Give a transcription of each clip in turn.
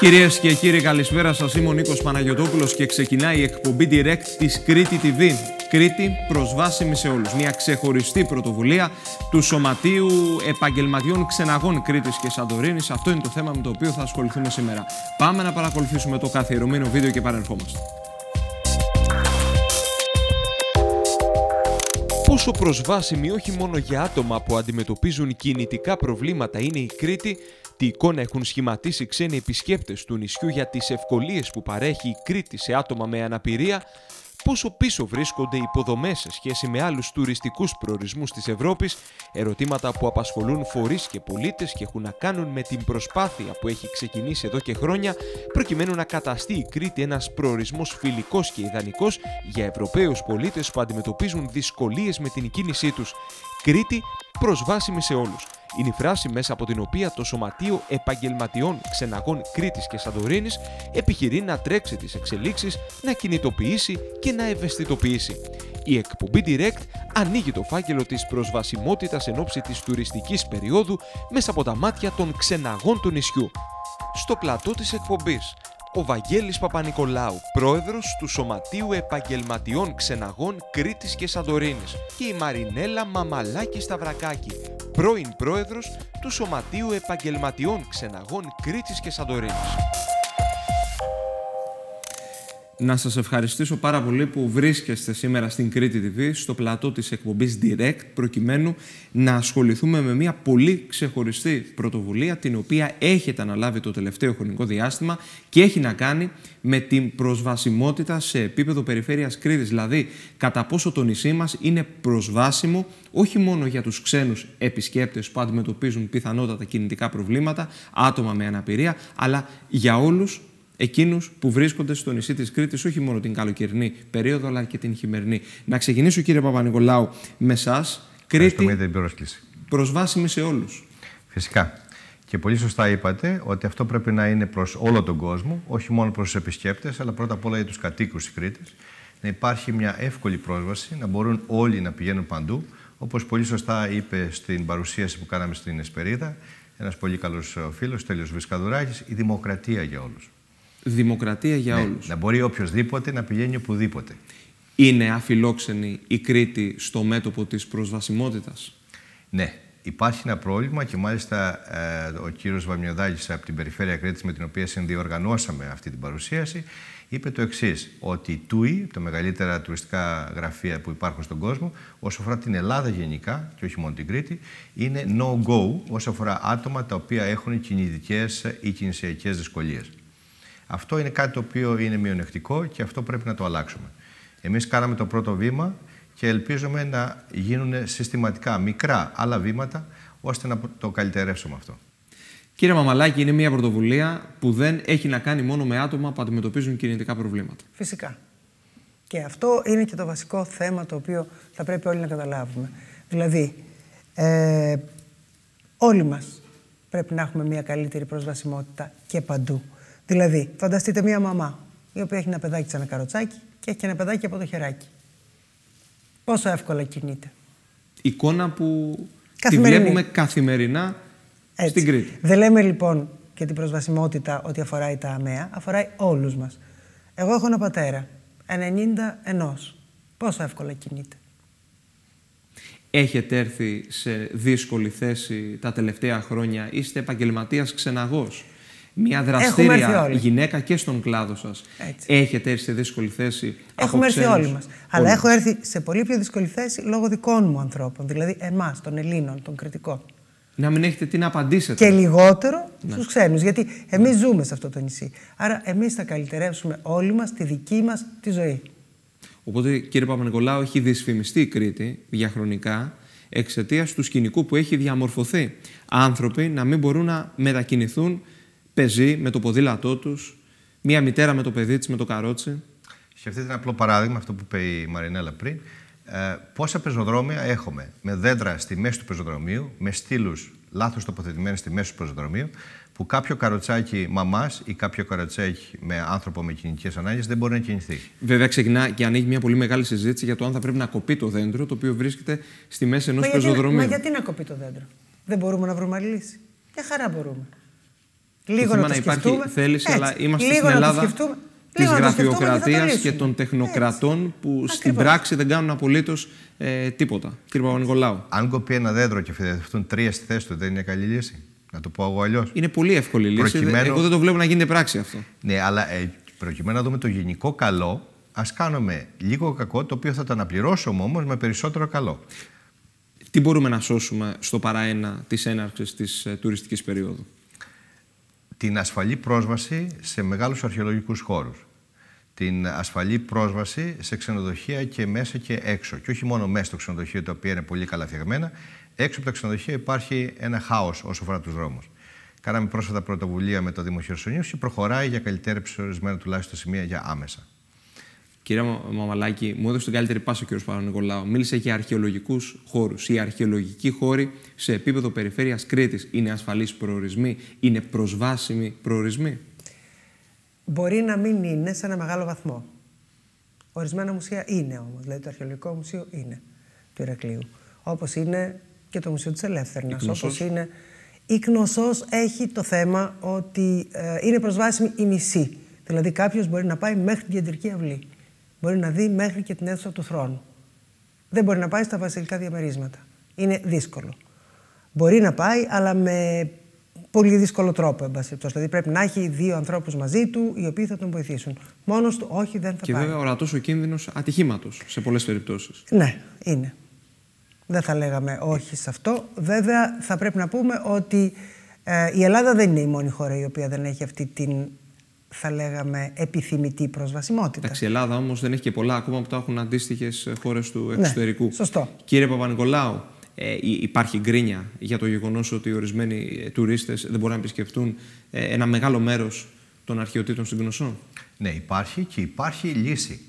Κυρίες και κύριοι, καλησπέρα σας. Είμαι ο Νίκος Παναγιοτόπουλο και ξεκινάει η εκπομπή direct της Κρήτη TV. Κρήτη προσβάσιμη σε όλους. Μια ξεχωριστή πρωτοβουλία του Σωματείου Επαγγελματιών Ξεναγών Κρήτης και Σαντορίνης. Αυτό είναι το θέμα με το οποίο θα ασχοληθούμε σήμερα. Πάμε να παρακολουθήσουμε το καθιερωμένο βίντεο και παρερχόμαστε. Πόσο προσβάσιμη όχι μόνο για άτομα που αντιμετωπίζουν κινητικά προβλήματα είναι η Κρήτη, τι εικόνα έχουν σχηματίσει ξένοι επισκέπτες του νησιού για τις ευκολίες που παρέχει η Κρήτη σε άτομα με αναπηρία, πόσο πίσω βρίσκονται οι υποδομές σε σχέση με άλλους τουριστικούς προορισμούς της Ευρώπης, ερωτήματα που απασχολούν φορείς και πολίτες και έχουν να κάνουν με την προσπάθεια που έχει ξεκινήσει εδώ και χρόνια, προκειμένου να καταστεί η Κρήτη ένας προορισμός φιλικός και ιδανικός για ευρωπαίους πολίτες που αντιμετωπίζουν δυσκολίες με την κίνησή τους. Κρήτη προσβάσιμη σε όλους. Είναι η φράση μέσα από την οποία το Σωματείο Επαγγελματιών Ξεναγών Κρήτης και Σαντορίνης επιχειρεί να τρέξει τις εξελίξεις, να κινητοποιήσει και να ευαισθητοποιήσει. Η εκπομπή Direct ανοίγει το φάκελο της προσβασιμότητας εν ώψη της τουριστικής περίοδου μέσα από τα μάτια των ξεναγών του νησιού. Στο πλατό της εκπομπής ο βαγγελης Παπανικολάου, πρόεδρος του Σωματείου Επαγγελματιών Ξεναγών Κρήτης και Σαντορίνης και η Μαρινέλα Μαμαλάκης Σταυρακάκη, πρώην πρόεδρος του Σωματείου Επαγγελματιών Ξεναγών Κρήτης και Σαντορίνης να σας ευχαριστήσω πάρα πολύ που βρίσκεστε σήμερα στην Κρήτη TV, στο πλατό της εκπομπής Direct, προκειμένου να ασχοληθούμε με μια πολύ ξεχωριστή πρωτοβουλία, την οποία έχετε αναλάβει το τελευταίο χρονικό διάστημα και έχει να κάνει με την προσβασιμότητα σε επίπεδο περιφέρειας Κρήτης, δηλαδή κατά πόσο το νησί μας είναι προσβάσιμο όχι μόνο για τους ξένους επισκέπτες που αντιμετωπίζουν πιθανότατα κινητικά προβλήματα, άτομα με αναπηρία, αλλά για όλους εκείνους που βρίσκονται στο νησί της Κρήτης, όχι μόνο την καλοκαιρινή περίοδο, αλλά και την χειμερινή. Να ξεκινήσω, κύριε Παπα-Νικολάου, με εσά. Κρήτη προσβάσιμη σε όλους. Φυσικά. Και πολύ σωστά είπατε ότι αυτό πρέπει να είναι προς όλο τον κόσμο, όχι μόνο προς τους επισκέπτες, αλλά πρώτα απ' όλα για τους κατοίκους της Κρήτης. Να υπάρχει μια εύκολη πρόσβαση, να μπορούν όλοι να πηγαίνουν παντού. Όπως πολύ σωστά είπε στην παρουσίαση που κάναμε στην Εσπερίδα, ένας πολύ καλός ε, φίλος, Τέλειο Βυσκαδουράκη, η δημοκρατία για όλους. Δημοκρατία για ναι, όλους. Να μπορεί οποιοδήποτε να πηγαίνει οπουδήποτε. Είναι αφιλόξενη η Κρήτη στο μέτωπο της προσβασιμότητας. Ναι. Υπάρχει ένα πρόβλημα και μάλιστα ε, ο κύριος Βαμιωδάκης από την Περιφέρεια Κρήτης με την οποία συνδιοργανώσαμε αυτή την παρουσίαση είπε το εξής, ότι η TUI, τα μεγαλύτερα τουριστικά γραφεία που υπάρχουν στον κόσμο, όσο αφορά την Ελλάδα γενικά και όχι μόνο την Κρήτη, είναι no-go όσο αφορά άτομα τα οποία έχουν κινητικές ή κινησιακές δυσκολίες. Αυτό είναι κάτι το οποίο είναι μειονεκτικό και αυτό πρέπει να το αλλάξουμε. Εμείς κάναμε το πρώτο βήμα και ελπίζουμε να γίνουν συστηματικά μικρά άλλα βήματα ώστε να το καλυτερεύσουμε αυτό. Κύριε Μαμαλάκη, είναι μια πρωτοβουλία που δεν έχει να κάνει μόνο με άτομα που αντιμετωπίζουν κινητικά προβλήματα. Φυσικά. Και αυτό είναι και το βασικό θέμα το οποίο θα πρέπει όλοι να καταλάβουμε. Δηλαδή, ε, όλοι μας πρέπει να έχουμε μια καλύτερη προσβασιμότητα και παντού. Δηλαδή, φανταστείτε μία μαμά η οποία έχει ένα παιδάκι σαν ένα καροτσάκι και έχει και ένα παιδάκι από το χεράκι. Πόσο εύκολα κινείται. Εικόνα που τη βλέπουμε καθημερινά στην Κρήτη. Δεν λέμε λοιπόν και την προσβασιμότητα ότι αφορά τα αμαία, αφορά όλους μας. Εγώ έχω ένα πατέρα, 91. Πόσο εύκολα κινείται. Έχετε έρθει σε δύσκολη θέση τα τελευταία χρόνια. Είστε επαγγελματίας ξεναγός μια δραστήρια γυναίκα και στον κλάδο σας. Έχετε έρθει σε δύσκολη θέση. Έχουμε έρθει όλοι μας. Αλλά έχω έρθει σε πολύ πιο δύσκολη θέση λόγω δικών μου ανθρώπων. Δηλαδή εμάς, των Ελλήνων, των κριτικών. Να μην έχετε τι να απαντήσετε. Και λιγότερο ναι. στου ξένους. Γιατί εμείς ζούμε σε αυτό το νησί. Άρα εμείς θα καλυτερεύσουμε όλοι μας τη δική μας τη ζωή. Οπότε, κύριε Παπα-Νικολάου, έχει δυσφημιστεί η Κρήτη διαχρονικά εξαιτίας του σκηνικού που έχει διαμορφωθεί. Άνθρωποι να μην μπορούν να μετακινηθούν πεζοί με το ποδήλατό τους, μία μητέρα με το παιδί της, με το καρότσι. Σκεφτείτε ένα απλό παράδειγμα, αυτό που είπε η Μαρινέλα πριν. Ε, πόσα πεζοδρόμια έχουμε με δέντρα στη μέση του πεζοδρομίου, με στήλους λάθος τοποθετημένε στη μέση του πεζοδρομίου, που κάποιο καροτσάκι μαμάς ή κάποιο καροτσάκι με άνθρωπο με κινητικέ ανάγκες δεν μπορεί να κινηθεί. Βέβαια, ξεκινά και ανοίγει μια πολύ μεγάλη συζήτηση για το αν θα πρέπει να κοπεί το δέντρο το οποίο βρίσκεται στη μέση ενός πεζοδρομίου. Μα γιατί να κοπεί το δέντρο, Δεν μπορούμε να βρούμε άλλη λύση. χαρά μπορούμε. Λίγο να, υπάρχει θέληση, αλλά είμαστε στην Ελλάδα τη γραφειοκρατίας και των τεχνοκρατών που Ακριβώς. στην πράξη δεν κάνουν απολύτως ε, τίποτα. Κύριε Παπα-Νικολάου. Αν κοπεί ένα δέντρο και φυτευτούν τρία στη θέση του, δεν είναι καλή λύση. Να το πω εγώ αλλιώς. Είναι πολύ εύκολη λύση. Προκειμένου... Εγώ δεν το βλέπω να γίνεται πράξη αυτό. Ναι, αλλά ε, προκειμένου να δούμε το γενικό καλό, ας κάνουμε λίγο κακό, το οποίο θα το αναπληρώσουμε όμως με περισσότερο καλό. Τι μπορούμε να σώσουμε στο παραένα της έναρξης της ε, τουριστικής περίοδου την ασφαλή πρόσβαση σε μεγάλους αρχαιολογικούς χώρους. Την ασφαλή πρόσβαση σε ξενοδοχεία και μέσα και έξω. Και όχι μόνο μέσα στο ξενοδοχείο, τα οποία είναι πολύ καλά φτιαγμένα. Έξω από τα ξενοδοχεία υπάρχει ένα χάος όσο αφορά τους δρόμους. Κάναμε πρόσφατα πρωτοβουλία με το Δήμο και προχωράει για καλύτερα ορισμένα τουλάχιστον σημεία για άμεσα. Κυρία Μαμαλάκη, μου έδωσε την καλύτερη πάσα ο κ. παπα Μίλησε για αρχαιολογικούς χώρους. Οι αρχαιολογικοί χώροι σε επίπεδο περιφέρειας Κρήτης είναι ασφαλείς προορισμοί, είναι προσβάσιμοι προορισμοί. Μπορεί να μην είναι σε ένα μεγάλο βαθμό. Ορισμένα μουσεία είναι όμως. Δηλαδή το αρχαιολογικό μουσείο είναι του Ηρακλείου. Όπως είναι και το Μουσείο της Ελεύθερνας. Όπω είναι. Η Κνωσό έχει το θέμα ότι ε, είναι προσβάσιμη η μισή. Δηλαδή κάποιος μπορεί να πάει μέχρι την κεντρική αυλή μπορεί να δει μέχρι και την αίθουσα του θρόνου. Δεν μπορεί να πάει στα βασιλικά διαμερίσματα. Είναι δύσκολο. Μπορεί να πάει, αλλά με πολύ δύσκολο τρόπο, εν Δηλαδή πρέπει να έχει δύο ανθρώπους μαζί του οι οποίοι θα τον βοηθήσουν. Μόνος του, όχι, δεν θα και πάει. Και βέβαια ορατό ο κίνδυνος ατυχήματος σε πολλές περιπτώσεις. Ναι, είναι. Δεν θα λέγαμε όχι σε αυτό. Βέβαια, θα πρέπει να πούμε ότι ε, η Ελλάδα δεν είναι η μόνη χώρα η οποία δεν έχει αυτή την θα λέγαμε, επιθυμητή προσβασιμότητα. Εντάξει, η Ελλάδα όμως δεν έχει και πολλά ακόμα που τα έχουν αντίστοιχες ε, χώρες του ναι, εξωτερικού. Ναι, σωστό. Κύριε Παπα-Νικολάου, ε, υπάρχει γκρίνια για το γεγονός ότι ορισμένοι ε, τουρίστες δεν μπορούν να επισκεφτούν ένα μεγάλο μέρος των αρχαιοτήτων στην Κνωσό. Ναι, υπάρχει και υπάρχει λύση.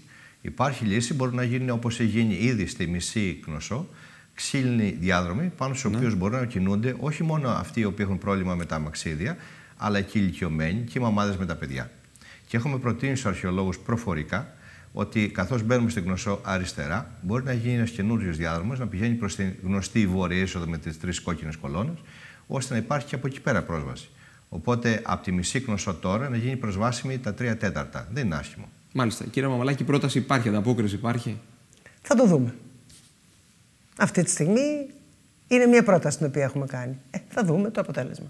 Υπάρχει λύση, μπορεί να γίνει όπως έχει γίνει ήδη στη μισή Κνωσό, ξύλινοι διάδρομοι πάνω στους ναι. οποίους μπορούν να κινούνται όχι μόνο αυτοί οι οποίοι έχουν πρόβλημα με τα μαξίδια, αλλά και οι ηλικιωμένοι και οι μαμάδες με τα παιδιά. Και έχουμε προτείνει στους αρχαιολόγους προφορικά ότι καθώς μπαίνουμε στην γνωσό αριστερά, μπορεί να γίνει ένας καινούριο διάδρομος να πηγαίνει προς την γνωστή βόρεια είσοδο με τις τρεις κόκκινες κολόνες, ώστε να υπάρχει και από εκεί πέρα πρόσβαση. Οπότε από τη μισή γνωσό τώρα να γίνει προσβάσιμη τα τρία τέταρτα. Δεν είναι άσχημο. Μάλιστα. Κύριε Μαμαλάκη, πρόταση υπάρχει, ανταπόκριση υπάρχει. Θα το δούμε. Αυτή τη στιγμή είναι μια πρόταση την οποία έχουμε κάνει. Ε, θα δούμε το αποτέλεσμα.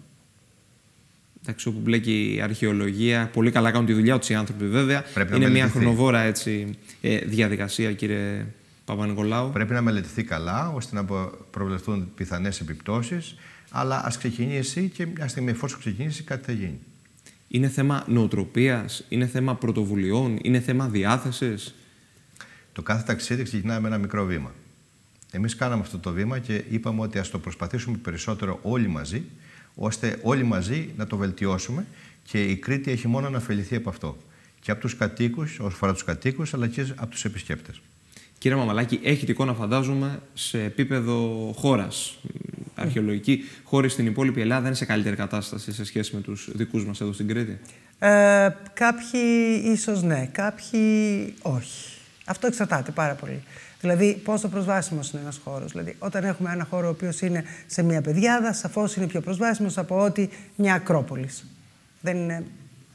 Εντάξει, όπου μπλέκει η αρχαιολογία. Πολύ καλά κάνουν τη δουλειά τους οι άνθρωποι, βέβαια. Πρέπει είναι μια χρονοβόρα έτσι, ε, διαδικασία, κύριε Παπα-Νικολάου. Πρέπει να μελετηθεί καλά, ώστε να προβλεφθούν πιθανές επιπτώσεις. Αλλά ας ξεκινήσει και μια στιγμή, εφόσον ξεκινήσει, κάτι θα γίνει. Είναι θέμα νοοτροπίας, είναι θέμα πρωτοβουλειών, είναι θέμα διάθεσης. Το κάθε ταξίδι ξεκινάει με ένα μικρό βήμα. Εμείς κάναμε αυτό το βήμα και είπαμε ότι ας το προσπαθήσουμε περισσότερο όλοι μαζί ώστε όλοι μαζί να το βελτιώσουμε και η Κρήτη έχει μόνο να ωφεληθεί από αυτό. Και από τους κατοίκους, όσον αφορά τους κατοίκους, αλλά και από τους επισκέπτες. Κύριε Μαμαλάκη, έχετε εικόνα, φαντάζομαι, σε επίπεδο χώρας. Αρχαιολογική χώρη στην υπόλοιπη Ελλάδα είναι σε καλύτερη κατάσταση σε σχέση με τους δικούς μας εδώ στην Κρήτη. Ε, κάποιοι ίσως ναι, κάποιοι όχι. Αυτό εξαρτάται πάρα πολύ. Δηλαδή, πόσο προσβάσιμος είναι ένας χώρος. Δηλαδή, όταν έχουμε ένα χώρο ο οποίος είναι σε μια παιδιάδα, σαφώς είναι πιο προσβάσιμος από ότι μια Ακρόπολης. Δεν είναι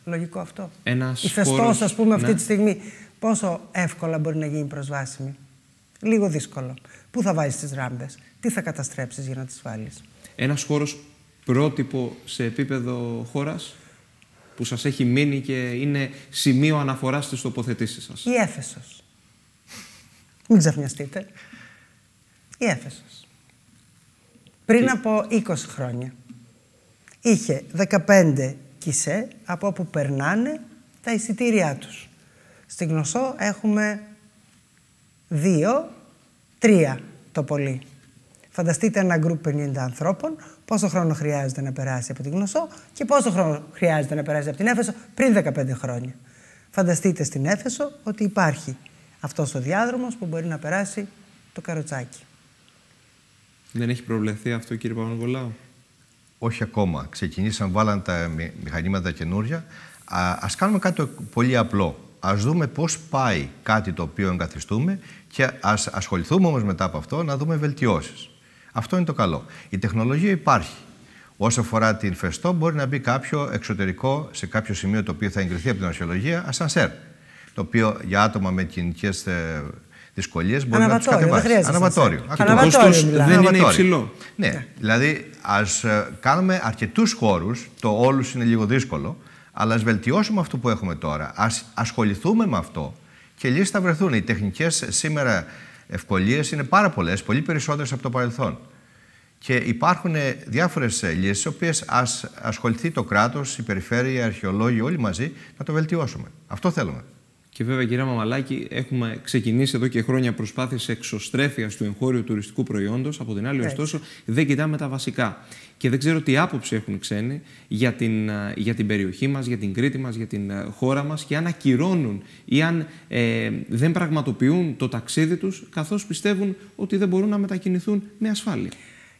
λογικό αυτό. Ένας Η ας πούμε, αυτή ναι. τη στιγμή, πόσο εύκολα μπορεί να γίνει προσβάσιμη. Λίγο δύσκολο. Πού θα βάζεις τις ράμπε, τι θα καταστρέψεις για να τις βάλεις. Ένας χώρος πρότυπο σε επίπεδο χώρας που σας έχει μείνει και είναι σημείο αναφοράς στις τοποθετήσεις σας. Η έφεσος. Μην ξαφνιαστείτε. Η Έφεσος. Πριν από 20 χρόνια είχε 15 κισέ από όπου περνάνε τα εισιτήριά τους. Στην Γνωσό έχουμε δύο, τρία το πολύ. Φανταστείτε ένα γκρουπ 50 ανθρώπων, πόσο χρόνο χρειάζεται να περάσει από την Γνωσό και πόσο χρόνο χρειάζεται να περάσει από την Έφεσο πριν 15 χρόνια. Φανταστείτε στην Έφεσο ότι υπάρχει αυτός ο διάδρομος που μπορεί να περάσει το καροτσάκι. Δεν έχει προβλεφθεί αυτό, κύριε Παπανοβολάου. Όχι ακόμα. Ξεκινήσαν, βάλαν τα μηχανήματα καινούρια. Α ας κάνουμε κάτι πολύ απλό. Ας δούμε πώς πάει κάτι το οποίο εγκαθιστούμε και ας ασχοληθούμε όμως μετά από αυτό να δούμε βελτιώσεις. Αυτό είναι το καλό. Η τεχνολογία υπάρχει. Όσο αφορά την φεστό, μπορεί να μπει κάποιο εξωτερικό σε κάποιο σημείο το οποίο θα εγκριθεί από την αρχαιολογία, ασανσέρ το οποίο για άτομα με κινητικέ ε, δυσκολίες μπορεί να τους κατεβάσει. Αναβατόριο. Αναβατόριο. χρειάζεται. δεν είναι υψηλό. Ναι. ναι. Δηλαδή, ας ε, κάνουμε αρκετούς χώρους, το όλους είναι λίγο δύσκολο, αλλά ας βελτιώσουμε αυτό που έχουμε τώρα. Ας ασχοληθούμε με αυτό και λύσεις θα βρεθούν. Οι τεχνικές σήμερα ευκολίες είναι πάρα πολλές, πολύ περισσότερες από το παρελθόν. Και υπάρχουν ε, διάφορες λύσει, τι οποίες ας ασχοληθεί το κράτος, η περιφέρεια, οι αρχαιολόγοι, όλοι μαζί, να το βελτιώσουμε. Αυτό θέλουμε. Και βέβαια, κυρία Μαμαλάκη, έχουμε ξεκινήσει εδώ και χρόνια προσπάθειες εξωστρέφειας του εγχώριου τουριστικού προϊόντος. Από την άλλη, ωστόσο, δεν κοιτάμε τα βασικά. Και δεν ξέρω τι άποψη έχουν οι ξένοι για την, ε, για την περιοχή μας, για την Κρήτη μας, για την ε, χώρα μας και αν ακυρώνουν ή αν ε, δεν πραγματοποιούν το ταξίδι τους, καθώς πιστεύουν ότι δεν μπορούν να μετακινηθούν με ασφάλεια.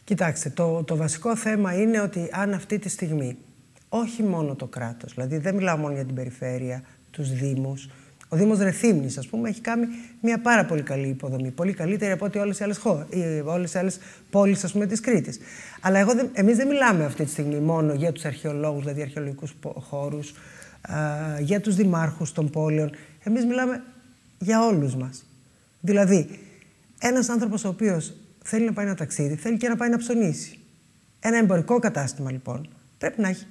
Κοιτάξτε, το, το βασικό θέμα είναι ότι αν αυτή τη στιγμή όχι μόνο το κράτος. δηλαδή δεν μιλάω μόνο για την περιφέρεια, τους δήμους, ο Δήμος Ρεθύμνης, ας πούμε, έχει κάνει μια πάρα πολύ καλή υποδομή. Πολύ καλύτερη από ό,τι όλες οι άλλες χώρε, άλλες πόλεις της Κρήτης. Αλλά εμείς δεν μιλάμε αυτή τη στιγμή μόνο για τους αρχαιολόγους, δηλαδή αρχαιολογικούς χώρου, για τους δημάρχους των πόλεων. Εμείς μιλάμε για όλους μας. Δηλαδή, ένας άνθρωπος ο οποίος θέλει να πάει ένα ταξίδι, θέλει και να πάει να ψωνίσει. Ένα εμπορικό κατάστημα λοιπόν πρέπει να έχει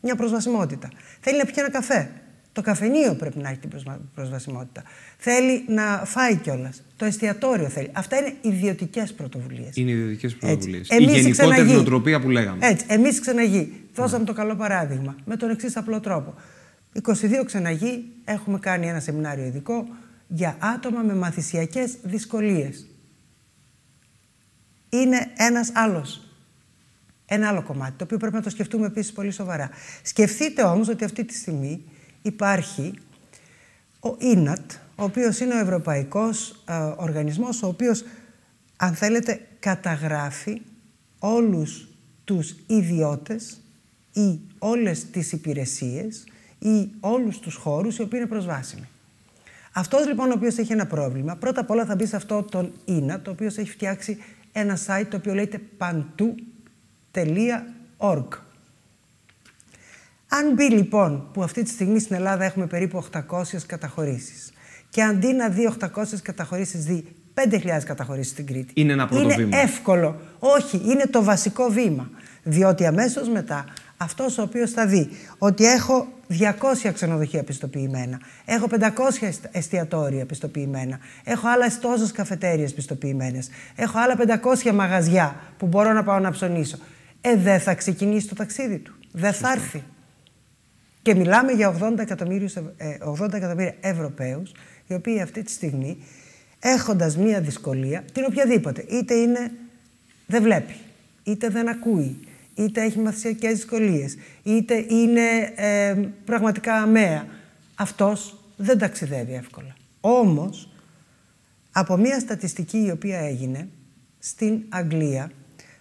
μια προσβασιμότητα. Θέλει να πιει ένα καφέ το καφενείο πρέπει να έχει την προσβασιμότητα. Θέλει να φάει κιόλας. Το εστιατόριο θέλει. Αυτά είναι ιδιωτικές πρωτοβουλίες. Είναι ιδιωτικές πρωτοβουλίες. Η γενικότερη νοοτροπία που λέγαμε. Έτσι. Εμείς ξαναγεί. Δώσαμε το καλό παράδειγμα. Με τον εξής απλό τρόπο. 22 ξαναγεί έχουμε κάνει ένα σεμινάριο ειδικό για άτομα με μαθησιακές δυσκολίες. Είναι ένας άλλος. Ένα άλλο κομμάτι, το οποίο πρέπει να το σκεφτούμε επίσης πολύ σοβαρά. Σκεφτείτε όμως ότι αυτή τη στιγμή υπάρχει ο ΙΝΑΤ, ο οποίος είναι ο Ευρωπαϊκός ε, Οργανισμός, ο οποίος, αν θέλετε, καταγράφει όλους τους ιδιώτες ή όλες τις υπηρεσίες ή όλους τους χώρους οι οποίοι είναι προσβάσιμοι. Αυτός λοιπόν ο οποίος έχει ένα πρόβλημα, πρώτα απ' όλα θα μπει σε αυτό τον ΙΝΑ, το οποίος έχει φτιάξει ένα site το οποίο λέγεται παντού.org. Αν μπει λοιπόν, που αυτή τη στιγμή στην Ελλάδα έχουμε περίπου 800 καταχωρήσεις, και αντί να δει 800 καταχωρήσεις, δει 5.000 καταχωρήσεις στην Κρήτη. Είναι ένα πρώτο είναι βήμα. εύκολο. Όχι, είναι το βασικό βήμα. Διότι αμέσως μετά αυτός ο οποίος θα δει ότι έχω 200 ξενοδοχεία πιστοποιημένα, έχω 500 εστιατόρια πιστοποιημένα, έχω άλλες τόσες καφετέρειε πιστοποιημένε, έχω άλλα 500 μαγαζιά που μπορώ να πάω να ψωνίσω. Ε, δεν θα ξεκινήσει το ταξίδι του. Δεν θα έρθει. Και μιλάμε για 80 εκατομμύρια, 80 εκατομμύρια Ευρωπαίους, οι οποίοι αυτή τη στιγμή έχοντας μία δυσκολία, την οποιαδήποτε, είτε είναι δεν βλέπει, είτε δεν ακούει, είτε έχει μαθησιακές δυσκολίες, είτε είναι ε, πραγματικά αμαία. Αυτός δεν ταξιδεύει εύκολα. Όμως, από μία στατιστική η οποία έγινε στην Αγγλία,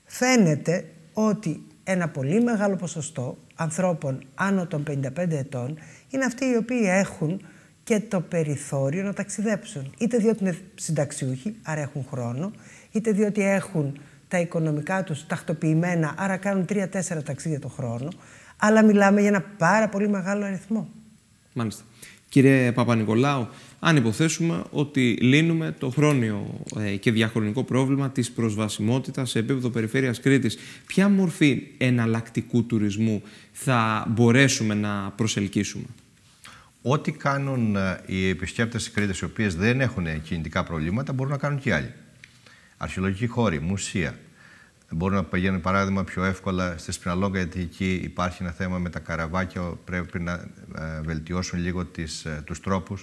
φαίνεται ότι ένα πολύ μεγάλο ποσοστό ανθρώπων άνω των 55 ετών είναι αυτοί οι οποίοι έχουν και το περιθώριο να ταξιδέψουν. Είτε διότι είναι συνταξιούχοι, άρα έχουν χρόνο, είτε διότι έχουν τα οικονομικά τους τακτοποιημένα, άρα κάνουν 3-4 ταξίδια το χρόνο, αλλά μιλάμε για ένα πάρα πολύ μεγάλο αριθμό. Μάλιστα. Κύριε Παπα-Νικολάου, αν υποθέσουμε ότι λύνουμε το χρόνιο ε, και διαχρονικό πρόβλημα της προσβασιμότητας σε επίπεδο περιφέρειας Κρήτης, ποια μορφή εναλλακτικού τουρισμού θα μπορέσουμε να προσελκύσουμε. Ό,τι κάνουν ε, οι επισκέπτες της Κρήτης, οι οποίες δεν έχουν κινητικά προβλήματα, μπορούν να κάνουν και άλλοι. Αρχαιολογικοί χώροι, μουσεία, μπορούν να πηγαίνουν παράδειγμα πιο εύκολα στη Σπιναλόγκα, γιατί εκεί υπάρχει ένα θέμα με τα καραβάκια. Πρέπει να ε, βελτιώσουν λίγο ε, τους τρόπους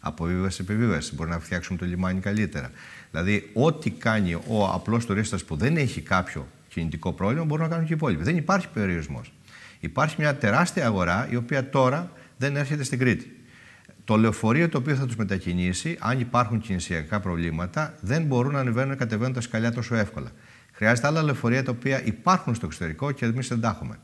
αποβίβασης επιβίβασης. Μπορεί να φτιάξουν το λιμάνι καλύτερα. Δηλαδή, ό,τι κάνει ο απλός τουρίστας που δεν έχει κάποιο κινητικό πρόβλημα, μπορούν να κάνουν και οι υπόλοιποι. Δεν υπάρχει περιορισμός. Υπάρχει μια τεράστια αγορά η οποία τώρα δεν έρχεται στην Κρήτη. Το λεωφορείο το οποίο θα τους μετακινήσει, αν υπάρχουν κινησιακά προβλήματα, δεν μπορούν να ανεβαίνουν κατεβαίνουν τα σκαλιά τόσο εύκολα. Χρειάζεται άλλα λεωφορεία τα οποία υπάρχουν στο εξωτερικό και εμείς δεν τα έχουμε.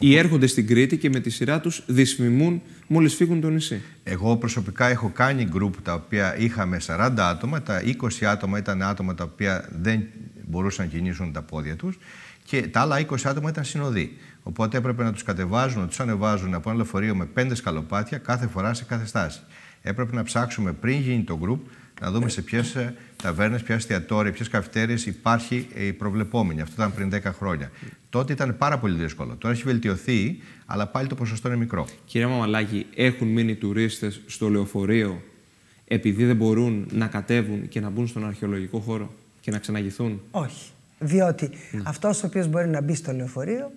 Ή έρχονται στην Κρήτη και με τη σειρά τους δυσφημούν μόλις φύγουν το νησί. Εγώ προσωπικά έχω κάνει γκρουπ τα οποία είχαμε 40 άτομα. Τα 20 άτομα ήταν άτομα τα οποία δεν μπορούσαν να κινήσουν τα πόδια τους και τα άλλα 20 άτομα ήταν συνοδοί. Οπότε έπρεπε να τους κατεβάζουν, να τους ανεβάζουν από ένα λεωφορείο με πέντε σκαλοπάτια κάθε φορά σε κάθε στάση. Έπρεπε να ψάξουμε πριν γίνει το γκρουπ να δούμε σε ποιες ταβέρνες, ποια εστιατόρια, ποιες καυτέρε υπάρχει η προβλεπόμενη. Αυτό ήταν πριν 10 χρόνια. Τότε ήταν πάρα πολύ δύσκολο. Τώρα έχει βελτιωθεί, αλλά πάλι το ποσοστό είναι μικρό. Κύριε Μαμαλάκη, έχουν μείνει τουρίστες στο λεωφορείο επειδή δεν μπορούν να κατέβουν και να μπουν στον αρχαιολογικό χώρο και να ξαναγηθούν. Όχι. Διότι αυτός ο οποίος μπορεί να μπει στο λεωφορείο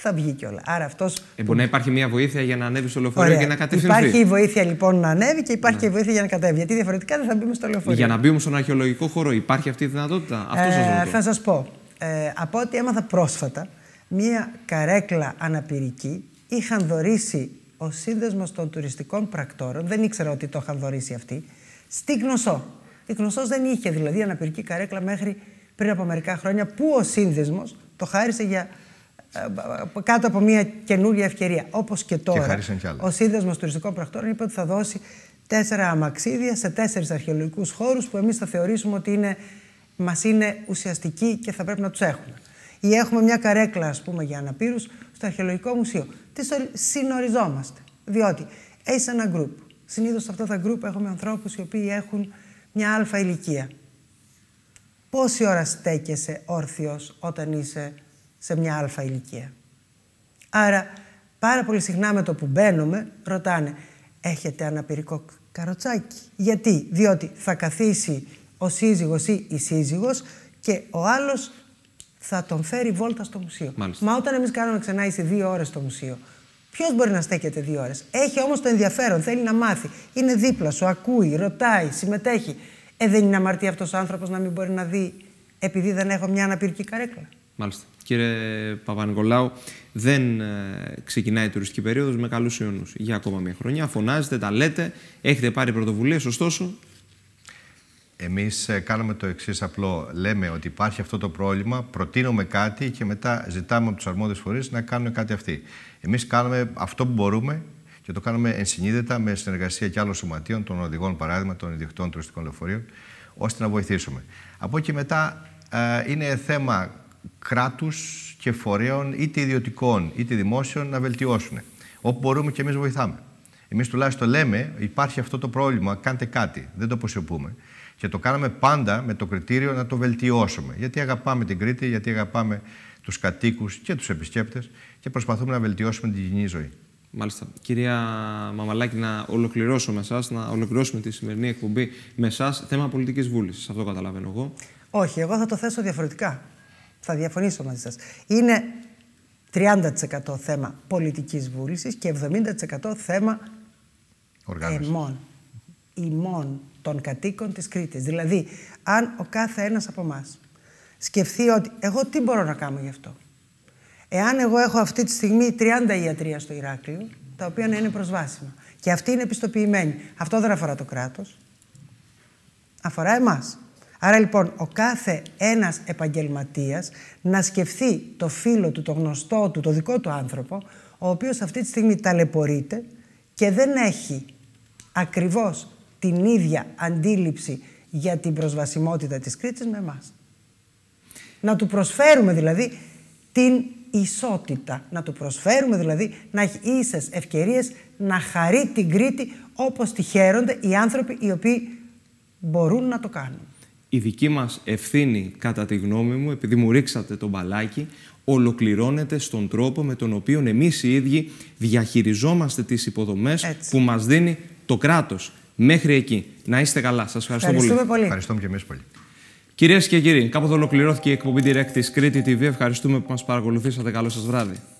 θα βγει κιόλα. Άρα αυτός. Ε, υπάρχει μια βοήθεια για να ανέβει στο λεωφορείο και να κατευθυνθεί. Υπάρχει η βοήθεια λοιπόν να ανέβει και υπάρχει και η βοήθεια για να κατέβει. Γιατί διαφορετικά δεν θα μπούμε στο λεωφορείο. Για να μπούμε στον αρχαιολογικό χώρο, υπάρχει αυτή η δυνατότητα. Αυτό σας ε, ρωτώ. θα σας πω. Ε, από ό,τι έμαθα πρόσφατα, μια καρέκλα αναπηρική είχαν δωρήσει ο σύνδεσμος των τουριστικών πρακτόρων, δεν ήξερα ότι το είχαν δωρήσει αυτή. στη Γνωσό. Η Γνωσό δεν είχε δηλαδή αναπηρική καρέκλα μέχρι πριν από μερικά χρόνια, που ο σύνδεσμος το χάρισε για ε, κάτω από μια καινούργια ευκαιρία. Όπως και τώρα, ο Σύνδεσμο Τουριστικών Πρακτόρων είπε ότι θα δώσει τέσσερα αμαξίδια σε τέσσερις αρχαιολογικούς χώρους που εμείς θα θεωρήσουμε ότι είναι, μας είναι ουσιαστικοί και θα πρέπει να τους έχουμε. Ή έχουμε μια καρέκλα, ας πούμε, για αναπήρους στο Αρχαιολογικό Μουσείο. Τι συνοριζόμαστε. Διότι έχει ένα γκρουπ. Συνήθως σε αυτά τα γκρουπ έχουμε ανθρώπους οι οποίοι έχουν μια αλφα ηλικία. Πόση ώρα στέκεσαι όρθιος όταν είσαι σε μια αλφα ηλικία. Άρα πάρα πολύ συχνά με το που μπαίνουμε ρωτάνε «Έχετε αναπηρικό καροτσάκι». Γιατί, διότι θα καθίσει ο σύζυγος ή η σύζυγος και ο άλλος θα τον φέρει βόλτα στο μουσείο. Μα όταν εμείς κάνουμε ξανά είσαι δύο ώρες στο μουσείο, Ποιος μπορεί να στέκεται δύο ώρες. Έχει όμως το ενδιαφέρον, θέλει να μάθει. Είναι δίπλα σου, ακούει, ρωτάει, συμμετέχει. Ε, δεν είναι αμαρτία αυτός ο άνθρωπος να μην μπορεί να δει, επειδή δεν έχω μια αναπηρική καρέκλα. Μάλιστα. Κύριε δεν ε, ξεκινάει η τουριστική περίοδος με καλούς ιονού. Για ακόμα μια χρονιά φωνάζετε, τα λέτε, έχετε πάρει πρωτοβουλίες, ωστόσο. Εμείς ε, κάνουμε το εξής απλό. Λέμε ότι υπάρχει αυτό το πρόβλημα, προτείνουμε κάτι και μετά ζητάμε από τους αρμόδιους φορείς να κάνουν κάτι αυτοί. Εμείς κάνουμε αυτό που μπορούμε και το κάνουμε ενσυνείδητα με συνεργασία και άλλων σωματείων, των οδηγών παράδειγμα, των ιδιωτικών τουριστικών λεωφορείων, ώστε να βοηθήσουμε. Από εκεί μετά ε, είναι θέμα κράτους και φορέων είτε ιδιωτικών είτε δημόσιων να βελτιώσουν. Όπου μπορούμε και εμείς βοηθάμε. Εμείς τουλάχιστον λέμε υπάρχει αυτό το πρόβλημα, κάντε κάτι, δεν το αποσιωπούμε. Και το κάναμε πάντα με το κριτήριο να το βελτιώσουμε. Γιατί αγαπάμε την Κρήτη, γιατί αγαπάμε τους κατοίκους και τους επισκέπτες και προσπαθούμε να βελτιώσουμε την κοινή ζωή. Μάλιστα. Κυρία Μαμαλάκη, να ολοκληρώσω με εσάς, να ολοκληρώσουμε τη σημερινή εκπομπή με εσάς. Θέμα πολιτικής βούλησης. Αυτό καταλαβαίνω εγώ. Όχι, εγώ θα το θέσω διαφορετικά θα διαφωνήσω μαζί σας, είναι 30% θέμα πολιτικής βούλησης και 70% θέμα εμών, ημών των κατοίκων της Κρήτης. Δηλαδή, αν ο κάθε ένας από εμάς σκεφτεί ότι εγώ τι μπορώ να κάνω γι' αυτό. Εάν εγώ έχω αυτή τη στιγμή 30 ιατρία στο Ηράκλειο, τα οποία να είναι προσβάσιμα. Και αυτή είναι επιστοποιημένη. Αυτό δεν αφορά το κράτος. Αφορά εμάς. Άρα λοιπόν ο κάθε ένας επαγγελματίας να σκεφτεί το φίλο του, το γνωστό του, το δικό του άνθρωπο, ο οποίος αυτή τη στιγμή ταλαιπωρείται και δεν έχει ακριβώς την ίδια αντίληψη για την προσβασιμότητα της Κρήτης με εμάς. Να του προσφέρουμε δηλαδή την ισότητα, να του προσφέρουμε δηλαδή να έχει ίσες ευκαιρίες να χαρεί την Κρήτη όπως τη χαίρονται οι άνθρωποι οι οποίοι μπορούν να το κάνουν η δική μας ευθύνη, κατά τη γνώμη μου, επειδή μου ρίξατε το μπαλάκι, ολοκληρώνεται στον τρόπο με τον οποίο εμείς οι ίδιοι διαχειριζόμαστε τις υποδομές που μας δίνει το κράτος. Μέχρι εκεί. Να είστε καλά. Σας ευχαριστώ πολύ. πολύ. Ευχαριστούμε και εμείς πολύ. Κυρίες και κύριοι, κάπου ολοκληρώθηκε η εκπομπή Direct της Κρήτη TV. Ευχαριστούμε που μας παρακολουθήσατε. Καλό σας βράδυ.